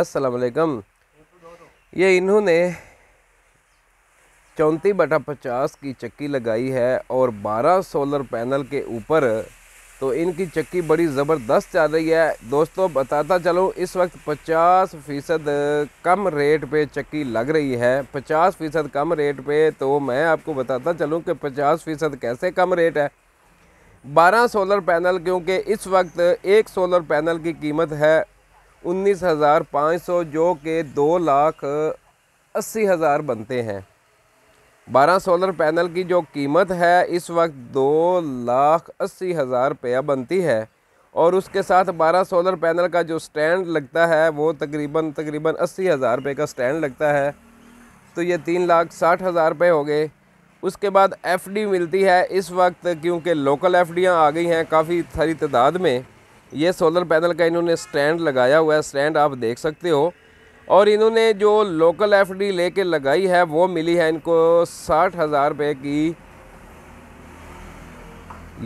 असलकम ये इन्होंने चौंतीस बटा पचास की चक्की लगाई है और 12 सोलर पैनल के ऊपर तो इनकी चक्की बड़ी ज़बरदस्त चल रही है दोस्तों बताता चलो इस वक्त 50 फ़ीसद कम रेट पे चक्की लग रही है 50 फ़ीसद कम रेट पे तो मैं आपको बताता चलूँ कि 50 फ़ीसद कैसे कम रेट है 12 सोलर पैनल क्योंकि इस वक्त एक सोलर पैनल की कीमत है उन्नीस हज़ार पाँच सौ जो कि दो लाख अस्सी हज़ार बनते हैं बारह सोलर पैनल की जो कीमत है इस वक्त दो लाख अस्सी हज़ार रुपया बनती है और उसके साथ बारह सोलर पैनल का जो स्टैंड लगता है वो तकरीबन तकरीबन अस्सी हज़ार रुपये का स्टैंड लगता है तो ये तीन लाख साठ हज़ार रुपये हो गए उसके बाद एफडी मिलती है इस वक्त क्योंकि लोकल एफडीयां आ गई हैं काफ़ी सारी तादाद में ये सोलर पैनल का इन्होंने स्टैंड लगाया हुआ है स्टैंड आप देख सकते हो और इन्होंने जो लोकल एफ डी ले कर लगाई है वो मिली है इनको साठ हज़ार रुपये की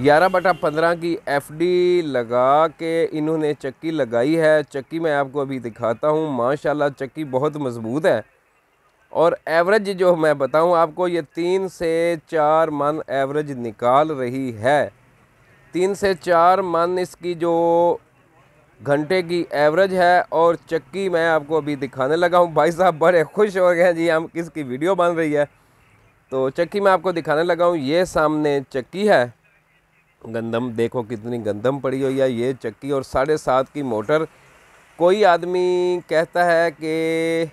ग्यारह बटा पंद्रह की एफ डी लगा के इन्होंने चक्की लगाई है चक्की मैं आपको अभी दिखाता हूँ माशाल्लाह चक्की बहुत मज़बूत है और एवरेज जो मैं बताऊँ आपको ये तीन से चार मन एवरेज निकाल रही है तीन से चार मन इसकी जो घंटे की एवरेज है और चक्की मैं आपको अभी दिखाने लगा हूँ भाई साहब बड़े खुश हो गए हैं जी हम किसकी वीडियो बन रही है तो चक्की मैं आपको दिखाने लगा हूँ ये सामने चक्की है गंदम देखो कितनी गंदम पड़ी हुई है ये चक्की और साढ़े सात की मोटर कोई आदमी कहता है कि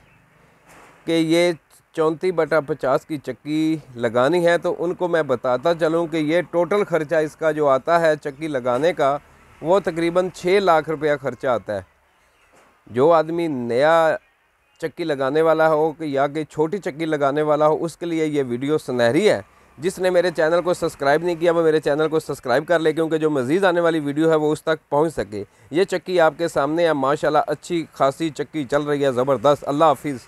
कि ये चौंतीस बटा पचास की चक्की लगानी है तो उनको मैं बताता चलूँ कि ये टोटल ख़र्चा इसका जो आता है चक्की लगाने का वो तकरीबन छः लाख रुपया ख़र्चा आता है जो आदमी नया चक्की लगाने वाला हो कि या कि छोटी चक्की लगाने वाला हो उसके लिए ये वीडियो सुनहरी है जिसने मेरे चैनल को सब्सक्राइब नहीं किया वो मेरे चैनल को सब्सक्राइब कर ले क्योंकि जो मज़ीद आने वाली वीडियो है वो उस तक पहुंच सके ये चक्की आपके सामने है माशाल्लाह अच्छी खासी चक्की चल रही है ज़बरदस्त अल्लाह हाफिज़